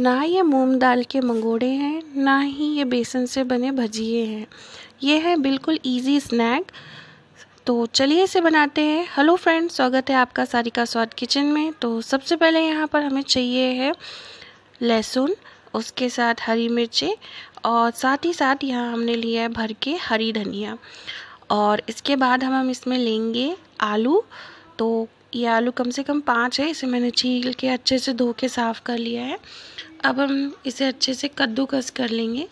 ना ये मूंग दाल के मंगोड़े हैं ना ही ये बेसन से बने भजिए हैं ये है बिल्कुल इजी स्नैक तो चलिए इसे बनाते हैं हेलो फ्रेंड्स स्वागत है आपका सारिका स्वाद किचन में तो सबसे पहले यहाँ पर हमें चाहिए है लहसुन उसके साथ हरी मिर्चें और साथ ही साथ यहाँ हमने लिया है भर के हरी धनिया और इसके बाद हम हम इसमें लेंगे आलू तो ये आलू कम से कम पाँच है इसे मैंने छील के अच्छे से धो के साफ़ कर लिया है अब हम इसे अच्छे से कद्दूकस कर लेंगे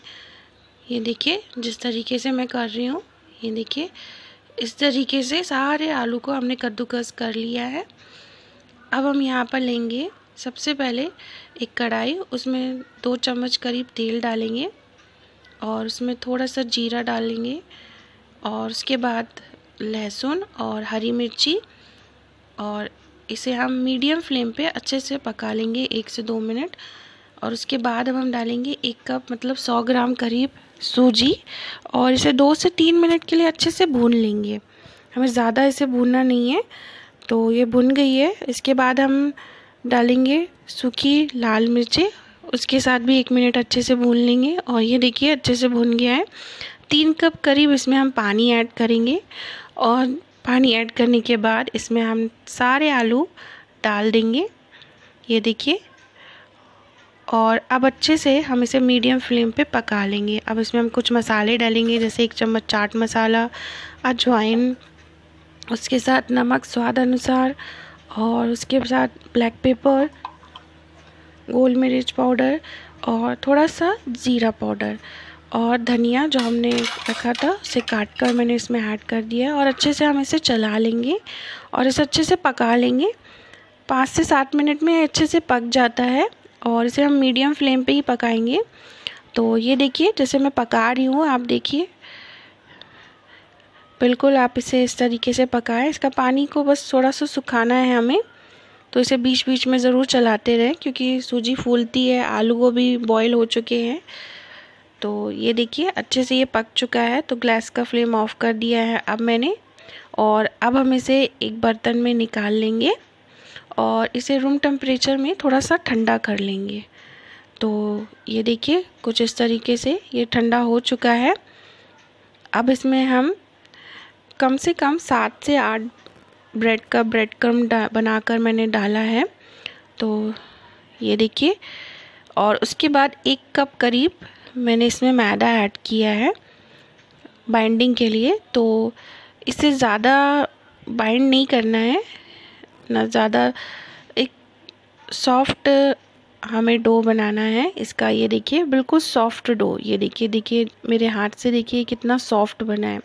ये देखिए जिस तरीके से मैं कर रही हूँ ये देखिए इस तरीके से सारे आलू को हमने कद्दूकस कर लिया है अब हम यहाँ पर लेंगे सबसे पहले एक कढ़ाई उसमें दो चम्मच करीब तेल डालेंगे और उसमें थोड़ा सा जीरा डालेंगे और उसके बाद लहसुन और हरी मिर्ची और इसे हम मीडियम फ्लेम पे अच्छे से पका लेंगे एक से दो मिनट और उसके बाद अब हम डालेंगे एक कप मतलब सौ ग्राम करीब सूजी और इसे दो से तीन मिनट के लिए अच्छे से भून लेंगे हमें ज़्यादा इसे भूनना नहीं है तो ये भुन गई है इसके बाद हम डालेंगे सूखी लाल मिर्चें उसके साथ भी एक मिनट अच्छे से भून लेंगे और ये देखिए अच्छे से भून गया है तीन कप करीब इसमें हम पानी ऐड करेंगे और पानी ऐड करने के बाद इसमें हम सारे आलू डाल देंगे ये देखिए और अब अच्छे से हम इसे मीडियम फ्लेम पे पका लेंगे अब इसमें हम कुछ मसाले डालेंगे जैसे एक चम्मच चाट मसाला अजवाइन उसके साथ नमक स्वाद अनुसार और उसके साथ ब्लैक पेपर गोल मिर्च पाउडर और थोड़ा सा ज़ीरा पाउडर और धनिया जो हमने रखा था उसे काट कर मैंने इसमें ऐड कर दिया और अच्छे से हम इसे चला लेंगे और इसे अच्छे से पका लेंगे पाँच से सात मिनट में अच्छे से पक जाता है और इसे हम मीडियम फ्लेम पे ही पकाएंगे तो ये देखिए जैसे मैं पका रही हूँ आप देखिए बिल्कुल आप इसे इस तरीके से पकाएं इसका पानी को बस थोड़ा सा सुखाना है हमें तो इसे बीच बीच में ज़रूर चलाते रहें क्योंकि सूजी फूलती है आलू गोभी बॉयल हो चुके हैं तो ये देखिए अच्छे से ये पक चुका है तो गैस का फ्लेम ऑफ कर दिया है अब मैंने और अब हम इसे एक बर्तन में निकाल लेंगे और इसे रूम टेम्परेचर में थोड़ा सा ठंडा कर लेंगे तो ये देखिए कुछ इस तरीके से ये ठंडा हो चुका है अब इसमें हम कम से कम सात से आठ ब्रेड का ब्रेड क्रम बनाकर मैंने डाला है तो ये देखिए और उसके बाद एक कप करीब मैंने इसमें मैदा ऐड किया है बाइंडिंग के लिए तो इसे ज़्यादा बाइंड नहीं करना है ना ज़्यादा एक सॉफ्ट हमें डो बनाना है इसका ये देखिए बिल्कुल सॉफ्ट डो ये देखिए देखिए मेरे हाथ से देखिए कितना सॉफ्ट बना है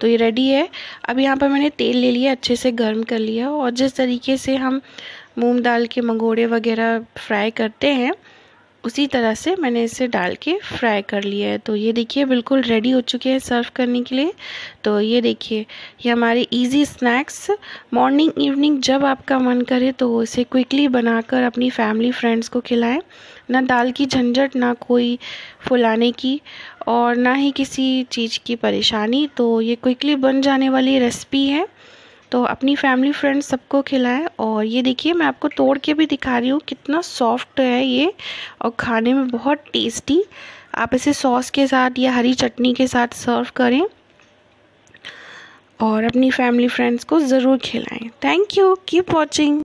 तो ये रेडी है अब यहाँ पर मैंने तेल ले लिया अच्छे से गर्म कर लिया और जिस तरीके से हम मूंग दाल के मंगोड़े वगैरह फ्राई करते हैं उसी तरह से मैंने इसे डाल के फ्राई कर लिया है तो ये देखिए बिल्कुल रेडी हो चुके हैं सर्व करने के लिए तो ये देखिए ये हमारे इजी स्नैक्स मॉर्निंग इवनिंग जब आपका मन करे तो इसे क्विकली बनाकर अपनी फैमिली फ्रेंड्स को खिलाएं ना दाल की झंझट ना कोई फुलाने की और ना ही किसी चीज़ की परेशानी तो ये क्विकली बन जाने वाली रेसिपी है तो अपनी फैमिली फ्रेंड्स सबको खिलाएं और ये देखिए मैं आपको तोड़ के भी दिखा रही हूँ कितना सॉफ्ट है ये और खाने में बहुत टेस्टी आप इसे सॉस के साथ या हरी चटनी के साथ सर्व करें और अपनी फैमिली फ्रेंड्स को ज़रूर खिलाएं थैंक यू कीप वॉचिंग